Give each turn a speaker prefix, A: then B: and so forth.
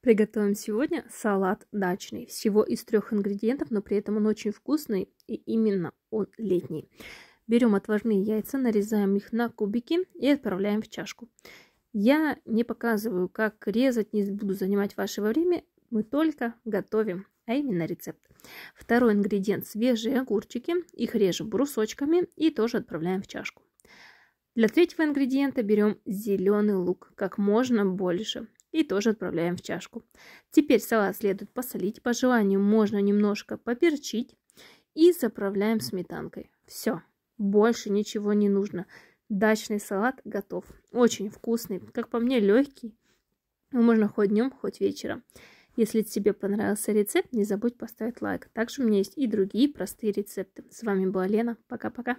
A: Приготовим сегодня салат дачный, всего из трех ингредиентов, но при этом он очень вкусный и именно он летний. Берем отварные яйца, нарезаем их на кубики и отправляем в чашку. Я не показываю, как резать, не буду занимать ваше время, мы только готовим, а именно рецепт. Второй ингредиент – свежие огурчики, их режем брусочками и тоже отправляем в чашку. Для третьего ингредиента берем зеленый лук, как можно больше и тоже отправляем в чашку. Теперь салат следует посолить, по желанию можно немножко поперчить и заправляем сметанкой. Все, больше ничего не нужно. Дачный салат готов. Очень вкусный, как по мне, легкий. можно хоть днем, хоть вечером. Если тебе понравился рецепт, не забудь поставить лайк. Также у меня есть и другие простые рецепты. С вами была Лена. Пока-пока.